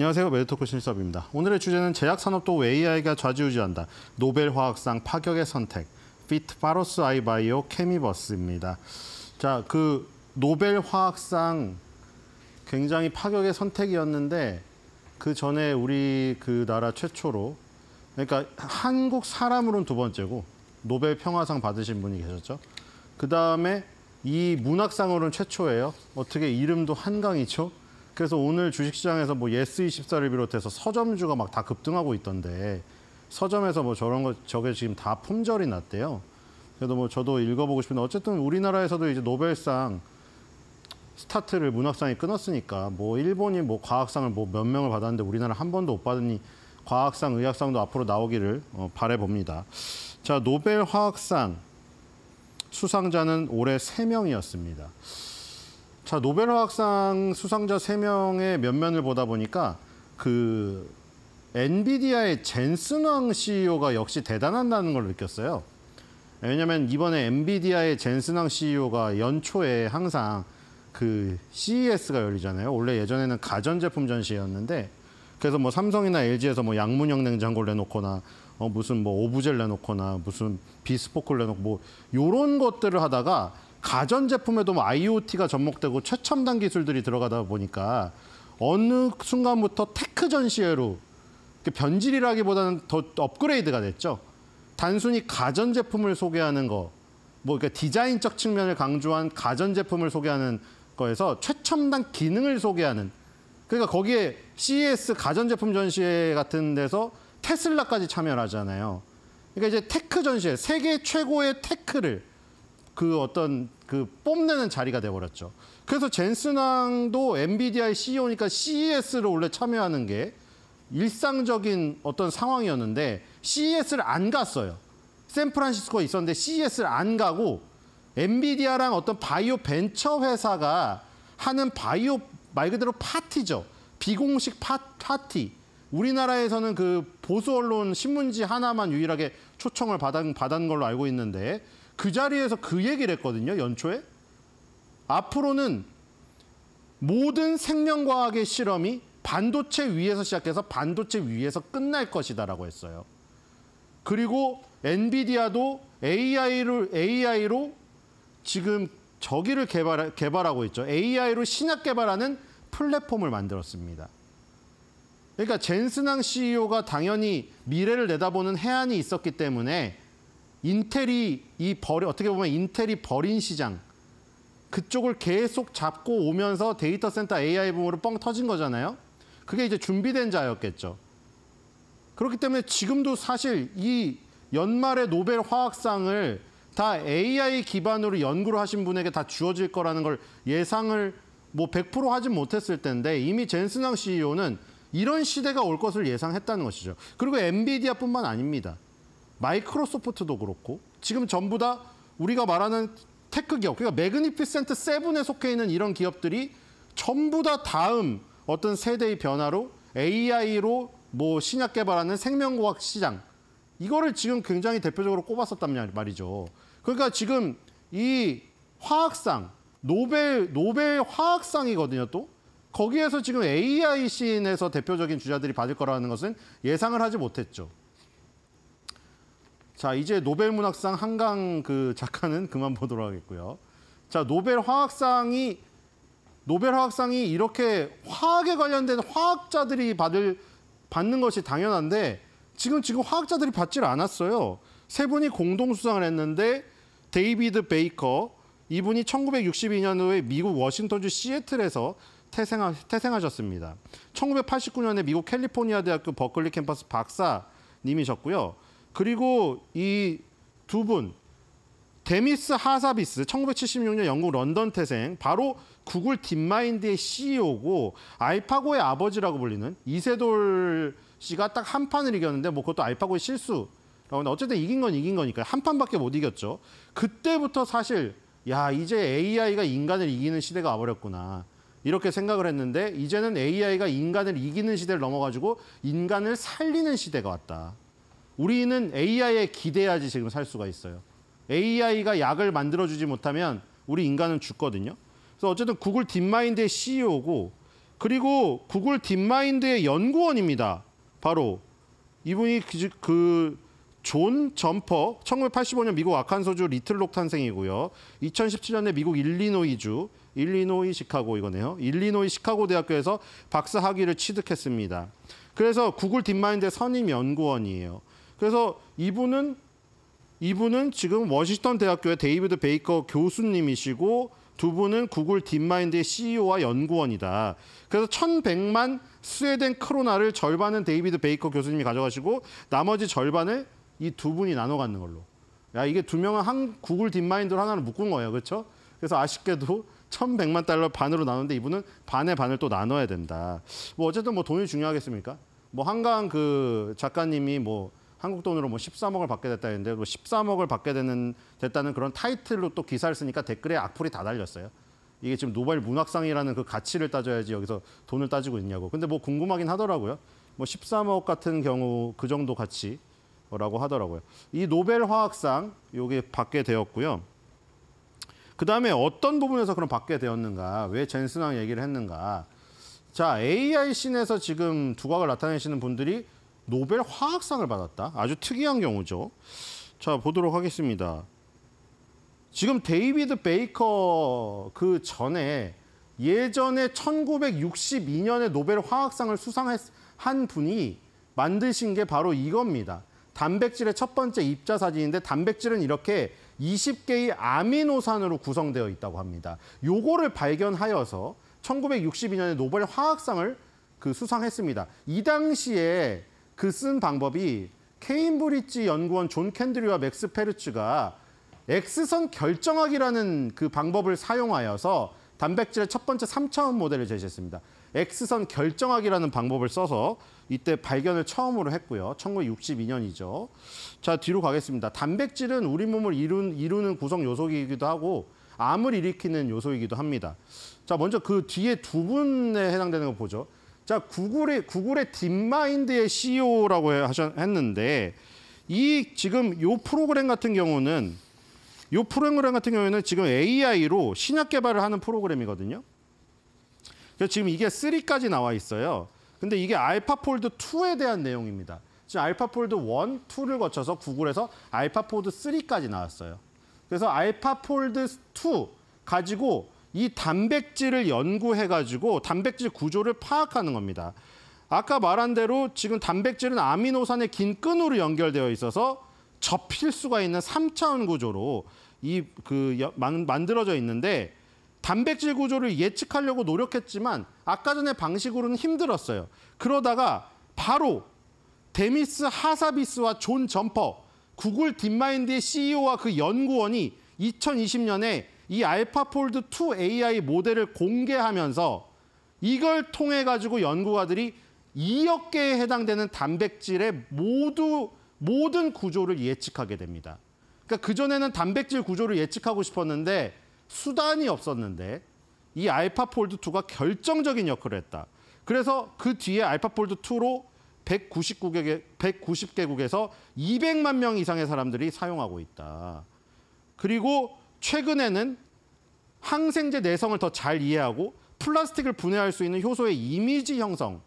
안녕하세요. 메드토크 신섭입니다. 오늘의 주제는 제약산업도 AI가 좌지우지한다. 노벨화학상 파격의 선택. 피트 파로스 아이바이오 케미버스입니다. 자, 그 노벨화학상 굉장히 파격의 선택이었는데 그 전에 우리 그 나라 최초로 그러니까 한국 사람으로는 두 번째고 노벨 평화상 받으신 분이 계셨죠. 그 다음에 이 문학상으로는 최초예요. 어떻게 이름도 한강이죠? 그래서 오늘 주식시장에서 뭐 예스24를 비롯해서 서점주가 막 다 급등하고 있던데 서점에서 뭐 저런 거 저게 지금 다 품절이 났대요. 그래도 뭐 저도 읽어보고 싶은데 어쨌든 우리나라에서도 이제 노벨상 스타트를 문학상이 끊었으니까 뭐 일본이 뭐 과학상을 뭐 몇 명을 받았는데 우리나라 한 번도 못 받으니 과학상, 의학상도 앞으로 나오기를 어, 바래봅니다. 자 노벨 화학상 수상자는 올해 세명이었습니다 자, 노벨화학상 수상자 세명의 면면을 보다 보니까 그 엔비디아의 젠슨왕 CEO가 역시 대단한다는 걸 느꼈어요. 왜냐하면 이번에 엔비디아의 젠슨왕 CEO가 연초에 항상 그 CES가 열리잖아요. 원래 예전에는 가전제품 전시였는데 그래서 뭐 삼성이나 LG에서 뭐 양문형 냉장고를 내놓거나 어 무슨 뭐오브젤 내놓거나 무슨 비스포크를 내놓고 뭐 요런 것들을 하다가 가전 제품에도 뭐 IoT가 접목되고 최첨단 기술들이 들어가다 보니까 어느 순간부터 테크 전시회로 변질이라기보다는 더 업그레이드가 됐죠. 단순히 가전 제품을 소개하는 거, 뭐 그러니까 디자인적 측면을 강조한 가전 제품을 소개하는 거에서 최첨단 기능을 소개하는. 그러니까 거기에 CES 가전 제품 전시회 같은 데서 테슬라까지 참여를 하잖아요. 그러니까 이제 테크 전시회, 세계 최고의 테크를 그 어떤 그 뽐내는 자리가 돼버렸죠. 그래서 젠슨왕도 엔비디아의 CEO니까 CES를 원래 참여하는 게 일상적인 어떤 상황이었는데 CES를 안 갔어요. 샌프란시스코에 있었는데 CES를 안 가고 엔비디아랑 어떤 바이오 벤처 회사가 하는 바이오 말 그대로 파티죠. 비공식 파, 파티. 우리나라에서는 그 보수 언론 신문지 하나만 유일하게 초청을 받은, 받은 걸로 알고 있는데 그 자리에서 그 얘기를 했거든요, 연초에. 앞으로는 모든 생명과학의 실험이 반도체 위에서 시작해서 반도체 위에서 끝날 것이다라고 했어요. 그리고 엔비디아도 AI를 AI로 지금 저기를 개발 개발하고 있죠. AI로 신약 개발하는 플랫폼을 만들었습니다. 그러니까 젠스낭 CEO가 당연히 미래를 내다보는 해안이 있었기 때문에 인텔이 이 버려 어떻게 보면 인텔이 버린 시장 그쪽을 계속 잡고 오면서 데이터 센터 AI 붐으로 뻥 터진 거잖아요. 그게 이제 준비된 자였겠죠. 그렇기 때문에 지금도 사실 이 연말에 노벨 화학상을 다 AI 기반으로 연구를 하신 분에게 다 주어질 거라는 걸 예상을 뭐 100% 하진 못했을 텐데 이미 젠슨왕 CEO는 이런 시대가 올 것을 예상했다는 것이죠. 그리고 엔비디아뿐만 아닙니다. 마이크로소프트도 그렇고 지금 전부 다 우리가 말하는 테크 기업, 그러니까 매그니피센트 세븐에 속해 있는 이런 기업들이 전부 다 다음 어떤 세대의 변화로 AI로 뭐 신약 개발하는 생명과학 시장 이거를 지금 굉장히 대표적으로 꼽았었단 말이죠. 그러니까 지금 이 화학상 노벨 노벨 화학상이거든요 또 거기에서 지금 AI 씬에서 대표적인 주자들이 받을 거라는 것은 예상을 하지 못했죠. 자, 이제 노벨 문학상 한강 그 작가는 그만 보도록 하겠고요. 자, 노벨 화학상이 노벨 화학상이 이렇게 화학에 관련된 화학자들이 받을 받는 것이 당연한데 지금 지금 화학자들이 받질 않았어요. 세 분이 공동 수상을 했는데 데이비드 베이커 이분이 1962년도에 미국 워싱턴주 시애틀에서 태생하, 태생하셨습니다. 1989년에 미국 캘리포니아 대학교 버클리 캠퍼스 박사님이셨고요. 그리고 이 두 분, 데미스 하사비스 1976년 영국 런던 태생 바로 구글 딥마인드의 CEO고 알파고의 아버지라고 불리는 이세돌 씨가 딱 한 판을 이겼는데 뭐 그것도 알파고의 실수. 라고 근데 어쨌든 이긴 건 이긴 거니까 한 판밖에 못 이겼죠. 그때부터 사실 야 이제 AI가 인간을 이기는 시대가 와버렸구나. 이렇게 생각을 했는데 이제는 AI가 인간을 이기는 시대를 넘어가지고 인간을 살리는 시대가 왔다. 우리는 AI에 기대야지 지금 살 수가 있어요. AI가 약을 만들어주지 못하면 우리 인간은 죽거든요. 그래서 어쨌든 구글 딥마인드의 CEO고 그리고 구글 딥마인드의 연구원입니다. 바로 이분이 그존 그 점퍼 1985년 미국 아칸소주 리틀록 탄생이고요. 2017년에 미국 일리노이주 일리노이 시카고 이거네요. 일리노이 시카고 대학교에서 박사 학위를 취득했습니다. 그래서 구글 딥마인드의 선임 연구원이에요. 그래서 이분은 이분은 지금 워싱턴 대학교의 데이비드 베이커 교수님이시고 두 분은 구글 딥마인드의 CEO와 연구원이다. 그래서 1,100만 스웨덴 크로나를 절반은 데이비드 베이커 교수님이 가져가시고 나머지 절반을 이 두 분이 나눠 갖는 걸로. 야, 이게 두 명은 한 구글 딥마인드로 하나를 묶은 거예요. 그렇죠? 그래서 아쉽게도 1,100만 달러 반으로 나누는데 이분은 반의 반을 또 나눠야 된다. 뭐 어쨌든 뭐 돈이 중요하겠습니까? 뭐 한강 그 작가님이 뭐 한국 돈으로 뭐 13억을 받게 됐다 했는데 뭐 그 13억을 받게 되는 됐다는 그런 타이틀로 또 기사를 쓰니까 댓글에 악플이 다 달렸어요. 이게 지금 노벨 문학상이라는 그 가치를 따져야지 여기서 돈을 따지고 있냐고. 근데 뭐 궁금하긴 하더라고요. 뭐 13억 같은 경우 그 정도 가치라고 하더라고요. 이 노벨 화학상 요게 받게 되었고요. 그다음에 어떤 부분에서 그럼 받게 되었는가? 왜 젠슨왕 얘기를 했는가? 자, AI 씬에서 지금 두각을 나타내시는 분들이 노벨 화학상을 받았다. 아주 특이한 경우죠. 자, 보도록 하겠습니다. 지금 데이비드 베이커 그 전에 예전에 1962년에 노벨 화학상을 수상한 분이 만드신 게 바로 이겁니다. 단백질의 첫 번째 입자 사진인데 단백질은 이렇게 20개의 아미노산으로 구성되어 있다고 합니다. 요거를 발견하여서 1962년에 노벨 화학상을 그 수상했습니다. 이 당시에 그쓴 방법이 케임브리지 연구원 존 캔드리와 맥스 페르츠가 X선 결정학이라는 그 방법을 사용하여서 단백질의 첫 번째 3차원 모델을 제시했습니다. X선 결정학이라는 방법을 써서 이때 발견을 처음으로 했고요. 1962년이죠. 자, 뒤로 가겠습니다. 단백질은 우리 몸을 이룬, 이루는 구성 요소이기도 하고 암을 일으키는 요소이기도 합니다. 자, 먼저 그 뒤에 두 분에 해당되는 거 보죠. 자 구글의 구글의 딥마인드의 CEO라고 했는데 이 지금 요 프로그램 같은 경우는 요 프로그램 같은 경우에는 지금 AI로 신약 개발을 하는 프로그램이거든요. 그래서 지금 이게 3까지 나와 있어요. 근데 이게 알파폴드 2에 대한 내용입니다. 지금 알파폴드 1, 2를 거쳐서 구글에서 알파폴드 3까지 나왔어요. 그래서 알파폴드 2 가지고 이 단백질을 연구해 가지고 단백질 구조를 파악하는 겁니다. 아까 말한 대로 지금 단백질은 아미노산의 긴 끈으로 연결되어 있어서 접힐 수가 있는 3차원 구조로 이그 만들어져 있는데 단백질 구조를 예측하려고 노력했지만 아까 전에 방식으로는 힘들었어요. 그러다가 바로 데미스 하사비스와 존 점퍼 구글 딥마인드의 CEO와 그 연구원이 2020년에 이 알파폴드 2 AI 모델을 공개하면서 이걸 통해 가지고 연구가들이 2억 개에 해당되는 단백질의 모두 모든 구조를 예측하게 됩니다. 그러니까 그 전에는 단백질 구조를 예측하고 싶었는데 수단이 없었는데 이 알파폴드 2가 결정적인 역할을 했다. 그래서 그 뒤에 알파폴드 2로 1 9 190개국에서 200만 명 이상의 사람들이 사용하고 있다. 그리고 최근에는 항생제 내성을 더 잘 이해하고 플라스틱을 분해할 수 있는 효소의 이미지 형성을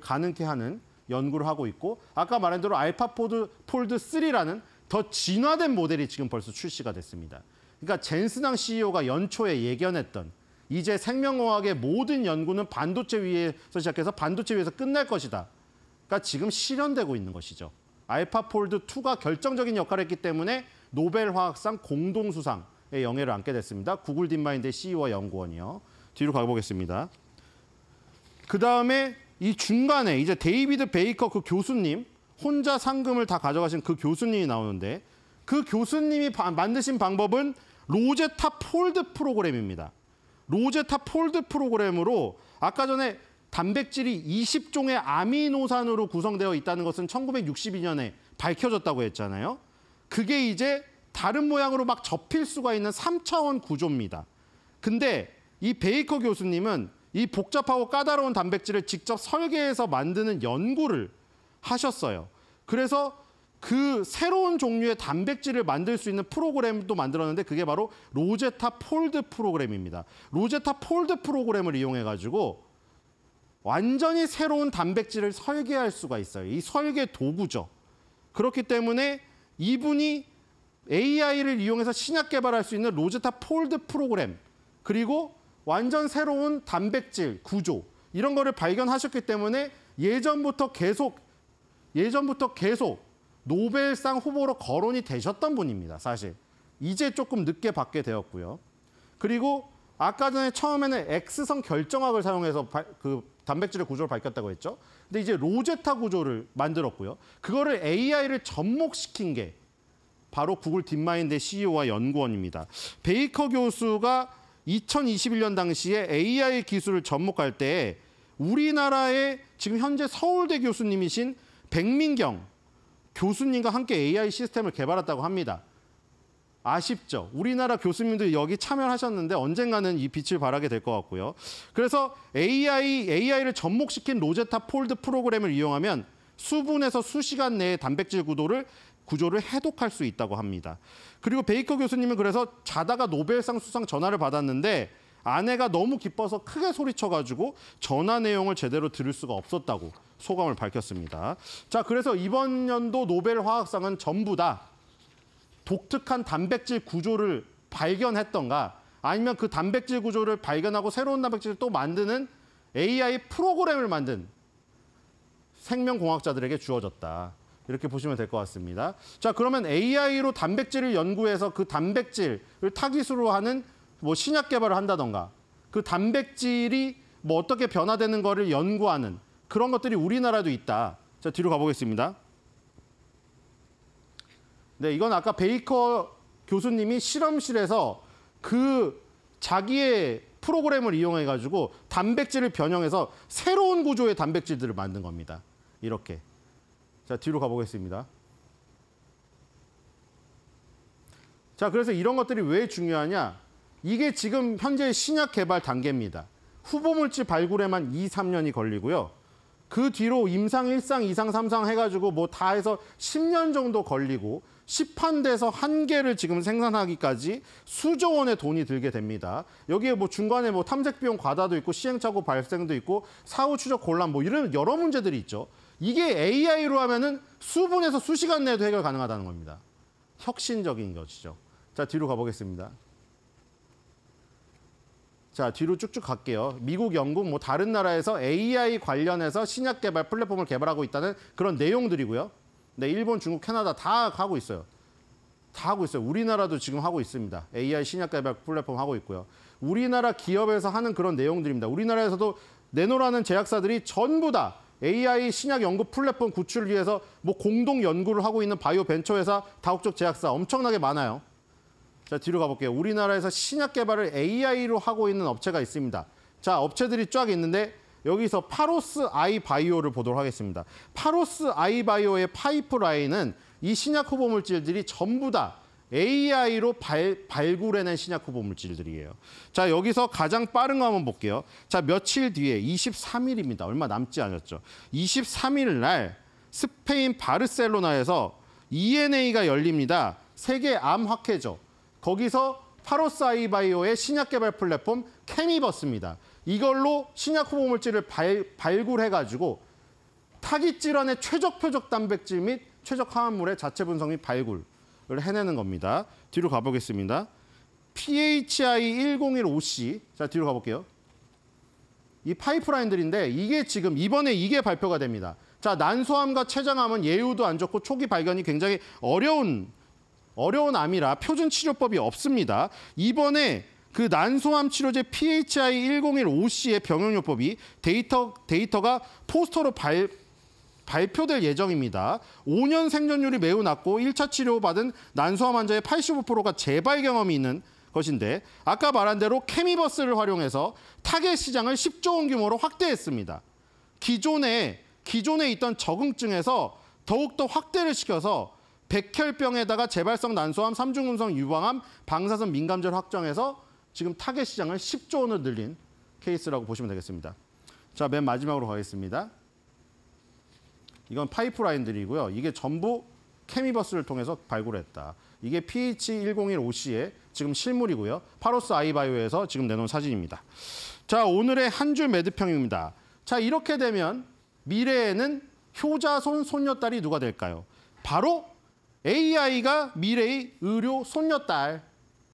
가능케 하는 연구를 하고 있고 아까 말한 대로 알파포드 폴드 3라는 더 진화된 모델이 지금 벌써 출시가 됐습니다. 그러니까 젠스낭 CEO가 연초에 예견했던 이제 생명공학의 모든 연구는 반도체 위에서 시작해서 반도체 위에서 끝날 것이다. 그러니까 지금 실현되고 있는 것이죠. 알파폴드 2가 결정적인 역할을 했기 때문에 노벨 화학상 공동 수상 예, 영예를 안게 됐습니다. 구글 딥마인드의 CEO와 연구원이요. 뒤로 가보겠습니다. 그 다음에 이 중간에 이제 데이비드 베이커 그 교수님 혼자 상금을 다 가져가신 그 교수님이 나오는데 그 교수님이 만드신 방법은 로제타 폴드 프로그램입니다. 로제타 폴드 프로그램으로 아까 전에 단백질이 20종의 아미노산으로 구성되어 있다는 것은 1962년에 밝혀졌다고 했잖아요. 그게 이제 다른 모양으로 막 접힐 수가 있는 3차원 구조입니다. 근데 이 베이커 교수님은 이 복잡하고 까다로운 단백질을 직접 설계해서 만드는 연구를 하셨어요. 그래서 그 새로운 종류의 단백질을 만들 수 있는 프로그램도 만들었는데 그게 바로 로제타 폴드 프로그램입니다. 로제타 폴드 프로그램을 이용해 가지고 완전히 새로운 단백질을 설계할 수가 있어요. 이 설계 도구죠. 그렇기 때문에 이분이 AI를 이용해서 신약 개발할 수 있는 로제타 폴드 프로그램 그리고 완전 새로운 단백질 구조 이런 거를 발견하셨기 때문에 예전부터 계속 예전부터 계속 노벨상 후보로 거론이 되셨던 분입니다. 사실 이제 조금 늦게 받게 되었고요. 그리고 아까 전에 처음에는 X성 결정학을 사용해서 바, 그 단백질의 구조를 밝혔다고 했죠. 근데 이제 로제타 구조를 만들었고요. 그거를 AI를 접목시킨 게 바로 구글 딥마인드 의 CEO와 연구원입니다. 베이커 교수가 2021년 당시에 AI 기술을 접목할 때 우리나라의 지금 현재 서울대 교수님이신 백민경 교수님과 함께 AI 시스템을 개발했다고 합니다. 아쉽죠. 우리나라 교수님들 여기 참여하셨는데 언젠가는 이 빛을 발하게 될 것 같고요. 그래서 AI, AI를 접목시킨 로제타 폴드 프로그램을 이용하면 수분에서 수시간 내에 단백질 구도를 구조를 해독할 수 있다고 합니다. 그리고 베이커 교수님은 그래서 자다가 노벨상 수상 전화를 받았는데 아내가 너무 기뻐서 크게 소리쳐가지고 전화 내용을 제대로 들을 수가 없었다고 소감을 밝혔습니다. 자, 그래서 이번 연도 노벨 화학상은 전부 다 독특한 단백질 구조를 발견했던가 아니면 그 단백질 구조를 발견하고 새로운 단백질을 또 만드는 AI 프로그램을 만든 생명공학자들에게 주어졌다. 이렇게 보시면 될 것 같습니다. 자, 그러면 AI로 단백질을 연구해서 그 단백질을 타깃으로 하는 뭐 신약 개발을 한다던가 그 단백질이 뭐 어떻게 변화되는 거를 연구하는 그런 것들이 우리나라도 있다. 자, 뒤로 가보겠습니다. 네, 이건 아까 베이커 교수님이 실험실에서 그 자기의 프로그램을 이용해 가지고 단백질을 변형해서 새로운 구조의 단백질들을 만든 겁니다. 이렇게. 자, 뒤로 가보겠습니다. 자, 그래서 이런 것들이 왜 중요하냐? 이게 지금 현재 신약 개발 단계입니다. 후보 물질 발굴에만 2, 3년이 걸리고요. 그 뒤로 임상 1상, 2상, 3상 해가지고 뭐 다 해서 10년 정도 걸리고 시판돼서 한 개를 지금 생산하기까지 수조 원의 돈이 들게 됩니다. 여기에 뭐 중간에 뭐 탐색 비용 과다도 있고 시행착오 발생도 있고 사후 추적 곤란 뭐 이런 여러 문제들이 있죠. 이게 AI로 하면은 수분에서 수시간 내에도 해결 가능하다는 겁니다. 혁신적인 것이죠. 자, 뒤로 가보겠습니다. 자, 뒤로 쭉쭉 갈게요. 미국, 영국, 뭐 다른 나라에서 AI 관련해서 신약 개발 플랫폼을 개발하고 있다는 그런 내용들이고요. 네, 일본, 중국, 캐나다 다 하고 있어요. 다 하고 있어요. 우리나라도 지금 하고 있습니다. AI 신약 개발 플랫폼 하고 있고요. 우리나라 기업에서 하는 그런 내용들입니다. 우리나라에서도 내놓으라는 제약사들이 전부 다 AI 신약 연구 플랫폼 구출 을 위해서 뭐 공동 연구를 하고 있는 바이오 벤처 회사, 다국적 제약사 엄청나게 많아요. 자, 뒤로 가볼게요. 우리나라에서 신약 개발을 AI로 하고 있는 업체가 있습니다. 자, 업체들이 쫙 있는데 여기서 파로스 아이바이오를 보도록 하겠습니다. 파로스 아이바이오의 파이프라인은 이 신약 후보 물질들이 전부 다 AI로 발, 발굴해낸 신약 후보 물질들이에요. 자, 여기서 가장 빠른 거 한번 볼게요. 자, 며칠 뒤에 23일입니다. 얼마 남지 않았죠. 23일 날 스페인 바르셀로나에서 ENA가 열립니다. 세계 암 학회죠. 거기서 파로사이바이오의 신약 개발 플랫폼 케미버스입니다. 이걸로 신약 후보 물질을 발, 발굴해가지고 타깃 질환의 최적 표적 단백질 및 최적 화합물의 자체 분석 및 발굴 해내는 겁니다. 뒤로 가보겠습니다. PHI 1015C. 자, 뒤로 가볼게요. 이 파이프라인들인데 이게 지금 이번에 이게 발표가 됩니다. 자, 난소암과 췌장암은 예후도 안 좋고 초기 발견이 굉장히 어려운 어려운 암이라 표준 치료법이 없습니다. 이번에 그 난소암 치료제 PHI 1015C의 병용요법이 데이터 데이터가 포스터로 발, 발표될 예정입니다. 5년 생존율이 매우 낮고 1차 치료받은 난소암 환자의 85%가 재발 경험이 있는 것인데 아까 말한 대로 케미버스를 활용해서 타겟 시장을 10조 원 규모로 확대했습니다. 기존에 기존에 있던 적응증에서 더욱더 확대를 시켜서 백혈병에다가 재발성 난소암, 삼중음성 유방암, 방사선 민감절 확정해서 지금 타겟 시장을 10조 원을 늘린 케이스라고 보시면 되겠습니다. 자, 맨 마지막으로 가겠습니다. 이건 파이프라인들이고요. 이게 전부 케미버스를 통해서 발굴했다. 이게 PH1015C의 지금 실물이고요. 파로스 아이바이오에서 지금 내놓은 사진입니다. 자, 오늘의 한 줄 매듭평입니다. 자, 이렇게 되면 미래에는 효자손 손녀딸이 누가 될까요? 바로 AI가 미래의 의료 손녀딸